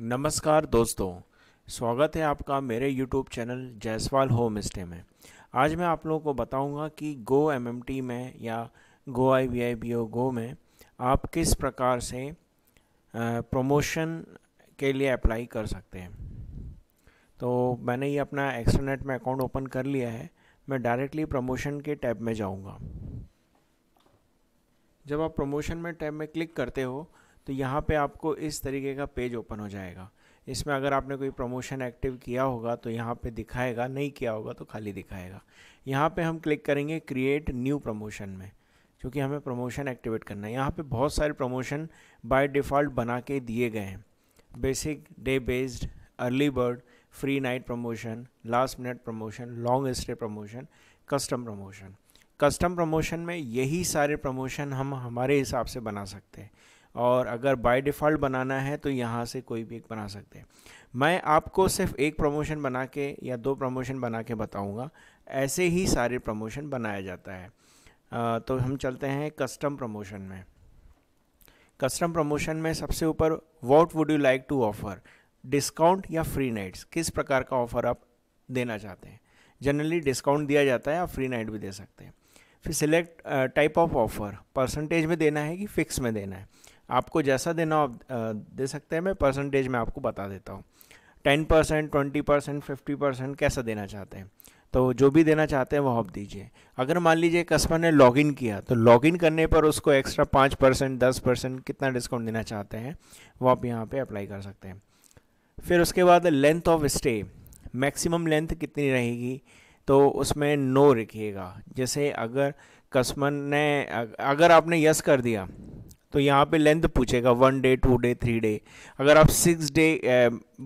नमस्कार दोस्तों स्वागत है आपका मेरे YouTube channel Jaiswal home stay में आज मैं आप लोगों को बताऊंगा कि गो एम में या गो आई वी आई बी ओ गो में आप किस प्रकार से प्रमोशन के लिए अप्लाई कर सकते हैं तो मैंने ये अपना एक्सटरनेट में अकाउंट ओपन कर लिया है मैं डायरेक्टली प्रमोशन के टैब में जाऊंगा जब आप प्रमोशन में टैब में क्लिक करते हो तो यहाँ पे आपको इस तरीके का पेज ओपन हो जाएगा इसमें अगर आपने कोई प्रमोशन एक्टिव किया होगा तो यहाँ पे दिखाएगा नहीं किया होगा तो खाली दिखाएगा यहाँ पे हम क्लिक करेंगे क्रिएट न्यू प्रमोशन में क्योंकि हमें प्रमोशन एक्टिवेट करना है यहाँ पे बहुत सारे प्रमोशन बाय डिफ़ॉल्ट बना के दिए गए हैं basic day based early bird free night promotion last minute promotion long stay promotion custom promotion custom promotion में यही सारे प्रमोशन हम हमारे हिसाब से बना सकते हैं और अगर बाय डिफ़ॉल्ट बनाना है तो यहाँ से कोई भी एक बना सकते हैं मैं आपको सिर्फ एक प्रमोशन बना के या दो प्रमोशन बना के बताऊँगा ऐसे ही सारे प्रमोशन बनाया जाता है तो हम चलते हैं कस्टम प्रमोशन में कस्टम प्रमोशन में सबसे ऊपर what would you like to offer discount या फ्री नाइट्स किस प्रकार का ऑफ़र आप देना चाहते हैं जनरली डिस्काउंट दिया जाता है आप फ्री नाइट भी दे सकते हैं फिर select type of offer percentage में देना है कि फ़िक्स में देना है आपको जैसा देना आप uh, दे सकते हैं मैं परसेंटेज में आपको बता देता हूँ ten percent twenty percent fifty percent कैसा देना चाहते हैं तो जो भी देना चाहते हैं वह आप दीजिए अगर मान लीजिए कस्टमर ने लॉगिन किया तो लॉगिन करने पर उसको एक्स्ट्रा पाँच परसेंट दस परसेंट कितना डिस्काउंट देना चाहते हैं वो आप यहाँ पे अप्लाई कर सकते हैं फिर उसके बाद length of stay maximum length कितनी रहेगी तो उसमें नो लिखिएगा जैसे अगर कस्मन ने अगर आपने यस कर दिया तो यहाँ पे लेंथ पूछेगा one day two day three day अगर आप सिक्स डे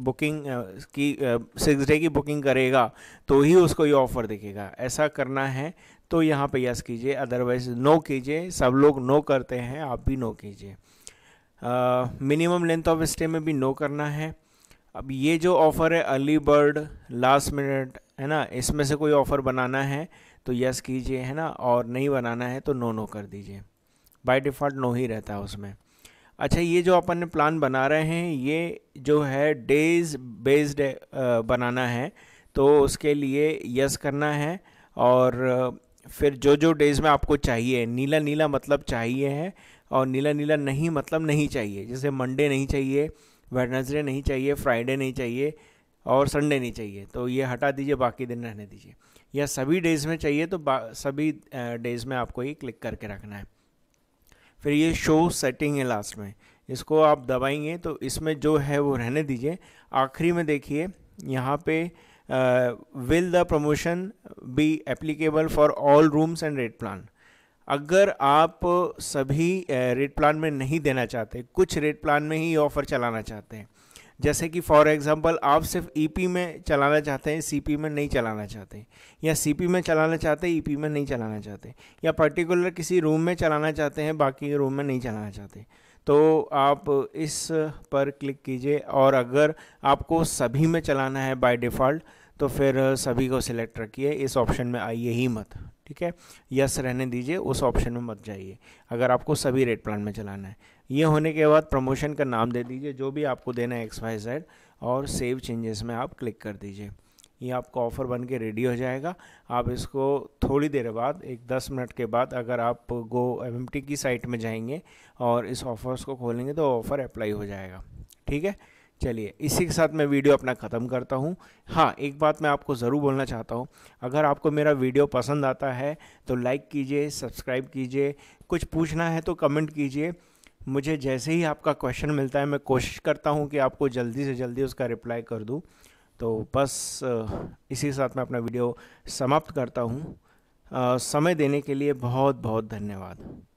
बुकिंग की सिक्स डे की बुकिंग करेगा तो ही उसको ये ऑफ़र दिखेगा ऐसा करना है तो यहाँ पे यस कीजिए अदरवाइज नो कीजिए सब लोग नो करते हैं आप भी नो कीजिए मिनिमम लेंथ ऑफ स्टे में भी नो करना है अब ये जो ऑफ़र है अर्ली बर्ड लास्ट मिनट है ना इसमें से कोई ऑफ़र बनाना है तो यस कीजिए है ना और नहीं बनाना है तो नो नो कर दीजिए बाय डिफ़ॉल्ट नो ही रहता है उसमें अच्छा ये जो अपन ने प्लान बना रहे हैं ये जो है डेज बेस्ड बनाना है तो उसके लिए यस करना है और फिर जो जो डेज में आपको चाहिए नीला नीला मतलब चाहिए है और नीला नीला नहीं मतलब नहीं चाहिए जैसे मंडे नहीं चाहिए वेडनेसडे नहीं चाहिए फ्राइडे नहीं चाहिए और संडे नहीं चाहिए तो ये हटा दीजिए बाकी दिन रहने दीजिए या सभी डेज़ में चाहिए तो सभी डेज़ में आपको ये क्लिक करके रखना है फिर ये शो सेटिंग है लास्ट में इसको आप दबाएंगे तो इसमें जो है वो रहने दीजिए आखिरी में देखिए यहाँ पे will the promotion be applicable for all rooms and rate plan अगर आप सभी रेट प्लान में नहीं देना चाहते कुछ रेट प्लान में ही ऑफ़र चलाना चाहते हैं जैसे कि फॉर एग्जांपल आप सिर्फ ईपी e में चलाना चाहते हैं सीपी में नहीं चलाना चाहते या सीपी में चलाना चाहते हैं e ईपी में नहीं चलाना चाहते या पर्टिकुलर किसी रूम में चलाना चाहते हैं बाकी रूम में नहीं चलाना चाहते तो आप इस पर क्लिक कीजिए और अगर आपको सभी में चलाना है बाय डिफ़ॉल्ट तो फिर सभी को सिलेक्ट रखिए इस ऑप्शन में आइए ही मत ठीक है यस रहने दीजिए उस ऑप्शन में मत जाइए अगर आपको सभी रेट प्लान में चलाना है ये होने के बाद प्रमोशन का नाम दे दीजिए जो भी आपको देना है एक्स वाई जेड और सेव चेंजेस में आप क्लिक कर दीजिए ये आपका ऑफ़र बन के रेडी हो जाएगा आप इसको थोड़ी देर बाद एक 10 मिनट के बाद अगर आप गो एम की साइट में जाएंगे और इस ऑफ़र्स को खोलेंगे तो ऑफ़र अप्लाई हो जाएगा ठीक है चलिए इसी के साथ मैं वीडियो अपना ख़त्म करता हूँ हाँ एक बात मैं आपको ज़रूर बोलना चाहता हूँ अगर आपको मेरा वीडियो पसंद आता है तो लाइक कीजिए सब्सक्राइब कीजिए कुछ पूछना है तो कमेंट कीजिए मुझे जैसे ही आपका क्वेश्चन मिलता है मैं कोशिश करता हूँ कि आपको जल्दी से जल्दी उसका रिप्लाई कर दूँ तो बस इसी के साथ मैं अपना वीडियो समाप्त करता हूँ समय देने के लिए बहुत बहुत धन्यवाद